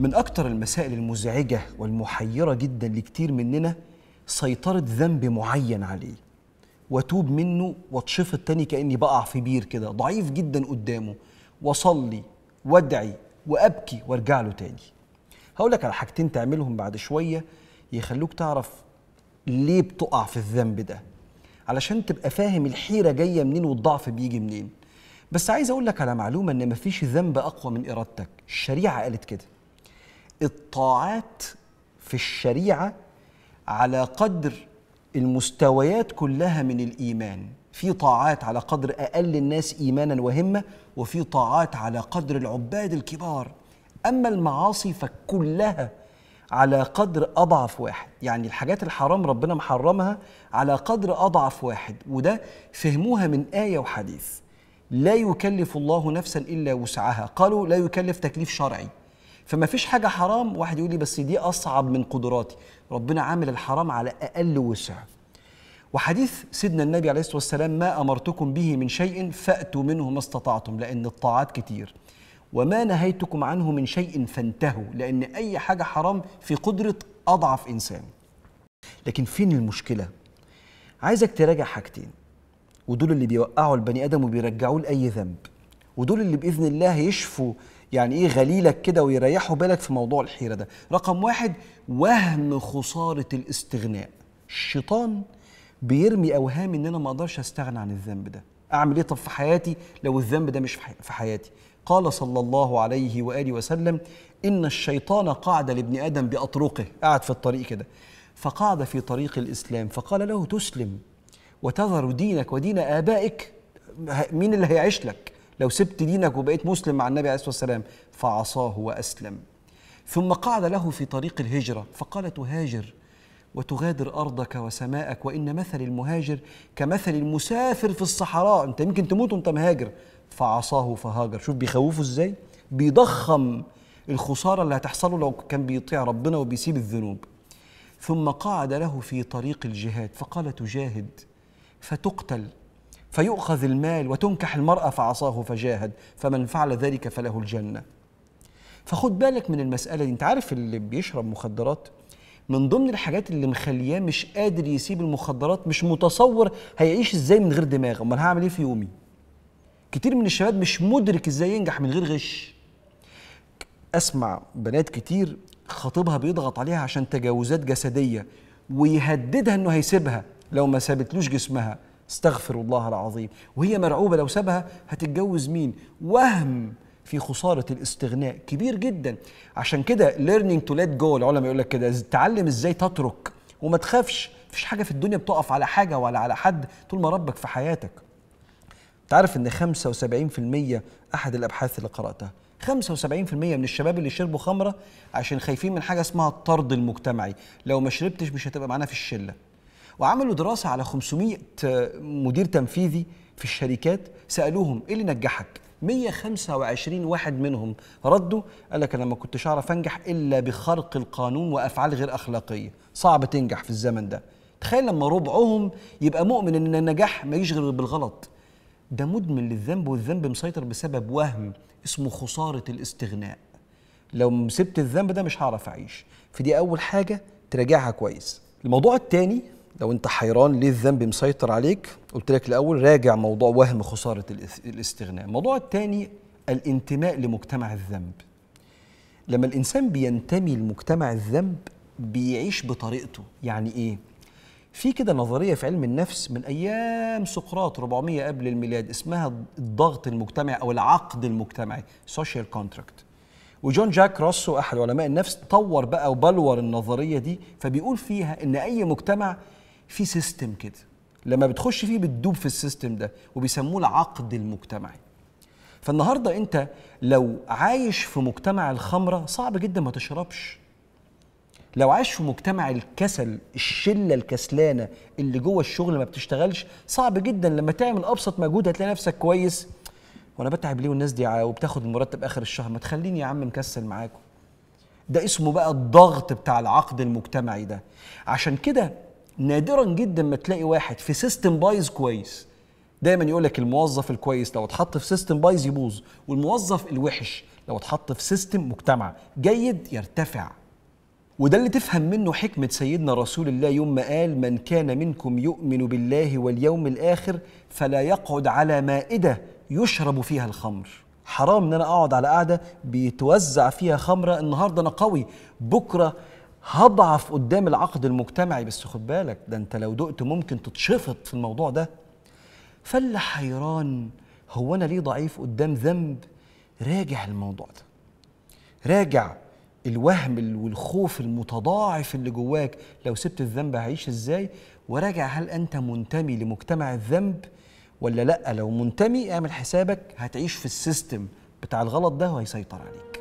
من أكتر المسائل المزعجة والمحيرة جدا لكتير مننا سيطرة ذنب معين عليه واتوب منه واتشفط التاني كأني بقع في بير كده ضعيف جدا قدامه وأصلي وأدعي وأبكي وأرجع له تاني هقول لك على حاجتين تعملهم بعد شوية يخلوك تعرف ليه بتقع في الذنب ده علشان تبقى فاهم الحيرة جاية منين والضعف بيجي منين بس عايز أقول لك على معلومة إن مفيش ذنب أقوى من إرادتك الشريعة قالت كده الطاعات في الشريعه على قدر المستويات كلها من الايمان في طاعات على قدر اقل الناس ايمانا وهمه وفي طاعات على قدر العباد الكبار اما المعاصي فكلها على قدر اضعف واحد يعني الحاجات الحرام ربنا محرمها على قدر اضعف واحد وده فهموها من ايه وحديث لا يكلف الله نفسا الا وسعها قالوا لا يكلف تكليف شرعي فما فيش حاجه حرام واحد يقول لي بس دي اصعب من قدراتي ربنا عامل الحرام على اقل وسع وحديث سيدنا النبي عليه الصلاه والسلام ما امرتكم به من شيء فاتوا منه ما استطعتم لان الطاعات كتير وما نهيتكم عنه من شيء فانتهوا لان اي حاجه حرام في قدره اضعف انسان لكن فين المشكله عايزك تراجع حاجتين ودول اللي بيوقعوا البني ادم وبيرجعوه لاي ذنب ودول اللي باذن الله هيشفوا يعني ايه غليلك كده ويريحوا بالك في موضوع الحيره ده رقم واحد وهم خساره الاستغناء الشيطان بيرمي اوهام ان انا ما اقدرش استغنى عن الذنب ده اعمل ايه طب في حياتي لو الذنب ده مش في حياتي قال صلى الله عليه واله وسلم ان الشيطان قعد لابن ادم باطرقه قعد في الطريق كده فقعد في طريق الاسلام فقال له تسلم وتذر دينك ودين ابائك مين اللي هيعيش لك لو سبت دينك وبقيت مسلم مع النبي عليه الصلاه والسلام فعصاه واسلم ثم قعد له في طريق الهجره فقال تهاجر وتغادر ارضك وسماءك وان مثل المهاجر كمثل المسافر في الصحراء انت يمكن تموت وانت مهاجر فعصاه فهاجر شوف بيخوفه ازاي بيضخم الخساره اللي هتحصله لو كان بيطيع ربنا وبيسيب الذنوب ثم قعد له في طريق الجهاد فقال تجاهد فتقتل فيؤخذ المال وتنكح المرأة فعصاه فجاهد فمن فعل ذلك فله الجنة فخد بالك من المسألة دي انت عارف اللي بيشرب مخدرات من ضمن الحاجات اللي مخلياه مش قادر يسيب المخدرات مش متصور هيعيش ازاي من غير دماغ امال هعمل ايه في يومي كتير من الشباب مش مدرك ازاي ينجح من غير غش اسمع بنات كتير خطيبها بيضغط عليها عشان تجاوزات جسديه ويهددها انه هيسيبها لو ما سابتلوش جسمها استغفر الله العظيم وهي مرعوبة لو سابها هتتجوز مين وهم في خسارة الاستغناء كبير جدا عشان كده learning to let go العلماء يقول لك كده تعلم ازاي تترك وما تخافش مفيش حاجة في الدنيا بتقف على حاجة ولا على حد طول ما ربك في حياتك تعرف ان 75% احد الابحاث اللي قراتها 75% من الشباب اللي شربوا خمره عشان خايفين من حاجه اسمها الطرد المجتمعي لو ما شربتش مش هتبقى معانا في الشله وعملوا دراسه على 500 مدير تنفيذي في الشركات سالوهم ايه اللي نجحك 125 واحد منهم ردوا قال لك انا ما كنتش اعرف انجح الا بخرق القانون وافعال غير اخلاقيه صعب تنجح في الزمن ده تخيل لما ربعهم يبقى مؤمن ان النجاح ما يشغل بالغلط ده مدمن للذنب والذنب مسيطر بسبب وهم اسمه خساره الاستغناء لو سبت الذنب ده مش هعرف اعيش فدي اول حاجه تراجعها كويس الموضوع الثاني لو انت حيران ليه الذنب مسيطر عليك قلت لك الاول راجع موضوع وهم خساره الاستغناء الموضوع الثاني الانتماء لمجتمع الذنب لما الانسان بينتمي لمجتمع الذنب بيعيش بطريقته يعني ايه في كده نظريه في علم النفس من ايام سقراط 400 قبل الميلاد اسمها الضغط المجتمعي او العقد المجتمعي سوشيال كونتراكت وجون جاك روسو احد علماء النفس طور بقى وبلور النظريه دي فبيقول فيها ان اي مجتمع في سيستم كده لما بتخش فيه بتدوب في السيستم ده وبيسموه العقد المجتمعي فالنهارده انت لو عايش في مجتمع الخمره صعب جدا ما تشربش لو عايش في مجتمع الكسل الشله الكسلانه اللي جوه الشغل ما بتشتغلش صعب جدا لما تعمل ابسط مجهود هتلاقي نفسك كويس وانا بتعب ليه والناس دي وبتاخد المرتب اخر الشهر ما تخليني يا عم مكسل معاكم ده اسمه بقى الضغط بتاع العقد المجتمعي ده عشان كده نادرا جدا ما تلاقي واحد في سيستم بايظ كويس دايما يقول لك الموظف الكويس لو اتحط في سيستم بايظ يبوظ والموظف الوحش لو اتحط في سيستم مجتمع جيد يرتفع وده اللي تفهم منه حكمة سيدنا رسول الله يوم ما قال من كان منكم يؤمن بالله واليوم الآخر فلا يقعد على مائدة يشرب فيها الخمر حرام ان انا اقعد على قاعده بيتوزع فيها خمره النهارده انا قوي بكره هضعف قدام العقد المجتمعي بس خد بالك ده انت لو دقت ممكن تتشفط في الموضوع ده فاللي حيران هو انا ليه ضعيف قدام ذنب راجع الموضوع ده راجع الوهم والخوف المتضاعف اللي جواك لو سبت الذنب هعيش ازاي وراجع هل انت منتمي لمجتمع الذنب ولا لا لو منتمي اعمل حسابك هتعيش في السيستم بتاع الغلط ده وهيسيطر عليك